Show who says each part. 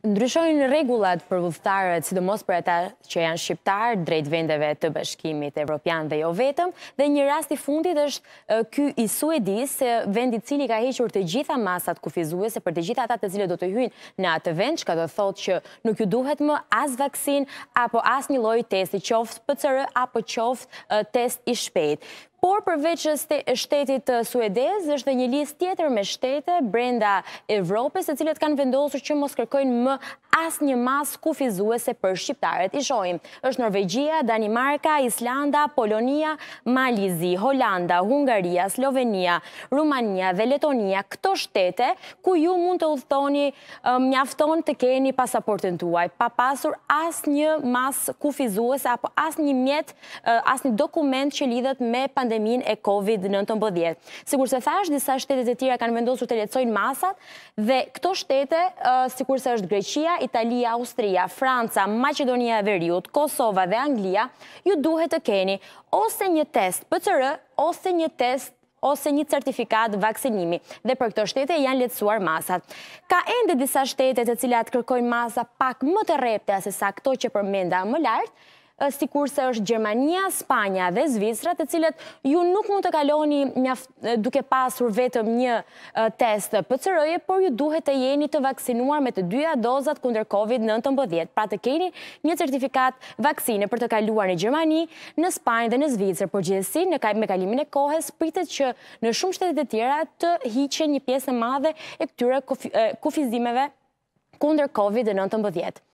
Speaker 1: Ndryshojnë regullat për vëllëtarët, sidomos për ata që janë shqiptarë, drejt vendeve të bashkimit evropian dhe jo vetëm, dhe një rasti fundit është ky i Suedis, vendit cili ka hequr të gjitha masat kufizuese për të gjitha ata të zile do të hynë në atë vend, që ka do thotë që nuk ju duhet më as vaksin, apo as një loj test i qoftë pëcërë, apo qoftë test i shpetë por përveç shtetit suedez, është një list tjetër me shtete brenda Evropës, e cilët kanë vendosur që mos kërkojnë më asë një mas kufizuese për shqiptarët. I shojmë, është Norvegjia, Danimarka, Islanda, Polonia, Malizi, Holanda, Hungaria, Slovenia, Rumania dhe Letonia, këto shtete ku ju mund të uthtoni mjafton të keni pasaportin tuaj, pa pasur asë një mas kufizuese, apo asë një mjet, asë një dokument që lidhet me pandemi pandemin e Covid-19. Sigur se thash, disa shtetet e tjera kanë vendosur të letsojnë masat dhe këto shtete, sigur se është Greqia, Italia, Austria, Franca, Macedonia e Veriut, Kosova dhe Anglia, ju duhet të keni ose një test PCR, ose një test ose një certifikat vaksinimi dhe për këto shtete janë letësuar masat. Ka ende disa shtete të cilat kërkojnë masa pak më të repte asesa këto që përmenda më lartë, si kurse është Gjermania, Spania dhe Zvicrat, të cilët ju nuk mund të kaloni duke pasur vetëm një test cërëje, por ju duhet të jeni të vaksinuar me të dyja dozat kunder COVID-19, pra të keni një certifikat vaksine për të kaluar në Gjermani, në Spanjë dhe në Zvicër, por gjithësi në me kalimin e kohes pritet që në shumë shtetet e tjera të hiqen një pjesë madhe e këtyre kufizimeve kunder COVID-19.